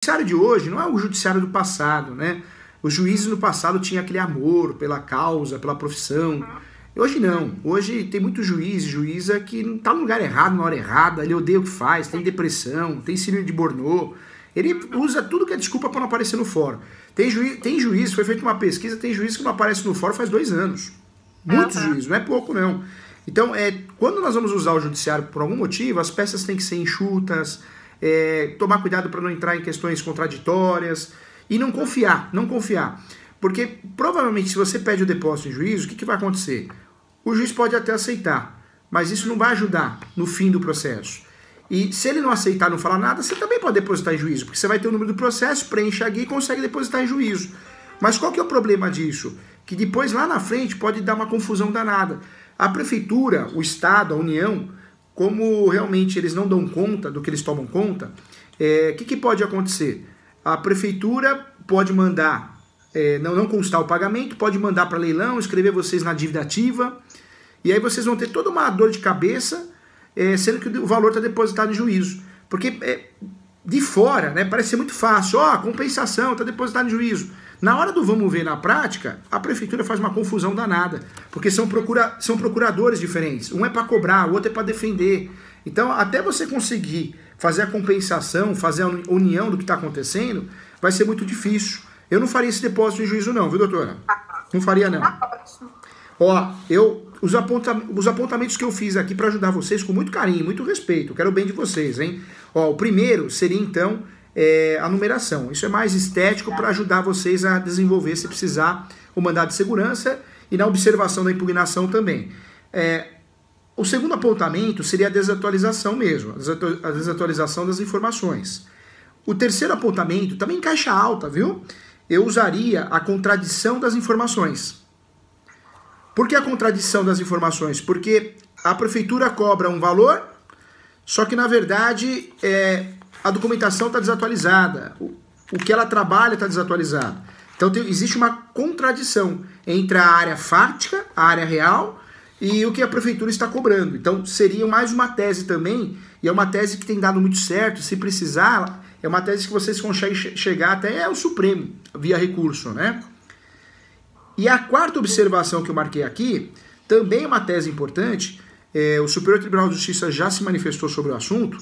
O judiciário de hoje não é o judiciário do passado, né? Os juízes no passado tinham aquele amor pela causa, pela profissão. Hoje não. Hoje tem muito juiz, juíza que não tá no lugar errado, na hora errada, ele odeia o que faz, tem depressão, tem síndrome de Bornô. Ele usa tudo que é desculpa para não aparecer no fórum. Tem, juiz, tem juiz, foi feita uma pesquisa, tem juiz que não aparece no fórum faz dois anos. Muitos uhum. juízes, não é pouco não. Então, é, quando nós vamos usar o judiciário por algum motivo, as peças têm que ser enxutas, é, tomar cuidado para não entrar em questões contraditórias e não confiar, não confiar. Porque provavelmente se você pede o depósito em juízo, o que, que vai acontecer? O juiz pode até aceitar, mas isso não vai ajudar no fim do processo. E se ele não aceitar, não falar nada, você também pode depositar em juízo, porque você vai ter o número do processo, preenche a guia e consegue depositar em juízo. Mas qual que é o problema disso? Que depois lá na frente pode dar uma confusão danada. A prefeitura, o Estado, a União como realmente eles não dão conta do que eles tomam conta, o é, que, que, pode acontecer? A prefeitura pode mandar, é, não, não constar o pagamento, pode mandar para leilão, escrever vocês na dívida ativa, e aí vocês vão ter toda uma dor de cabeça, é, sendo que o valor está depositado em juízo. Porque é, de fora, né, parece ser muito fácil, ó, oh, compensação, está depositado em juízo. Na hora do vamos ver na prática, a prefeitura faz uma confusão danada, porque são, procura, são procuradores diferentes. Um é para cobrar, o outro é para defender. Então, até você conseguir fazer a compensação, fazer a união do que está acontecendo, vai ser muito difícil. Eu não faria esse depósito em juízo, não, viu, doutora? Não faria, não. Ó, eu. Os, aponta, os apontamentos que eu fiz aqui para ajudar vocês com muito carinho, muito respeito, quero o bem de vocês, hein? Ó, o primeiro seria então é, a numeração. Isso é mais estético para ajudar vocês a desenvolver, se precisar, o mandado de segurança e na observação da impugnação também. É, o segundo apontamento seria a desatualização mesmo, a desatualização das informações. O terceiro apontamento também em caixa alta, viu? Eu usaria a contradição das informações. Por que a contradição das informações? Porque a prefeitura cobra um valor, só que na verdade é, a documentação está desatualizada, o, o que ela trabalha está desatualizado. Então tem, existe uma contradição entre a área fática, a área real, e o que a prefeitura está cobrando. Então seria mais uma tese também, e é uma tese que tem dado muito certo, se precisar, é uma tese que vocês conseguem chegar até o Supremo, via recurso, né? E a quarta observação que eu marquei aqui, também é uma tese importante, é, o Superior Tribunal de Justiça já se manifestou sobre o assunto,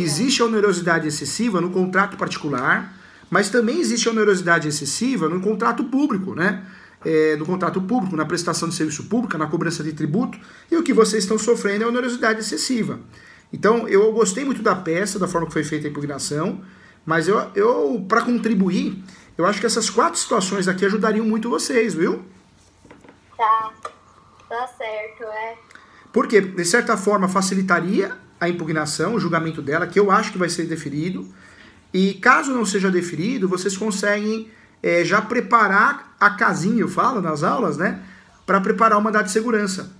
é. Existe a onerosidade excessiva no contrato particular, mas também existe a onerosidade excessiva no contrato público, né? É, no contrato público, na prestação de serviço público, na cobrança de tributo, e o que vocês estão sofrendo é onerosidade excessiva. Então, eu gostei muito da peça, da forma que foi feita a impugnação, mas eu, eu para contribuir, eu acho que essas quatro situações aqui ajudariam muito vocês, viu? Tá, tá certo, é. Porque, de certa forma, facilitaria a impugnação, o julgamento dela, que eu acho que vai ser deferido. E caso não seja deferido, vocês conseguem é, já preparar a casinha, eu falo nas aulas, né? Para preparar o data de segurança.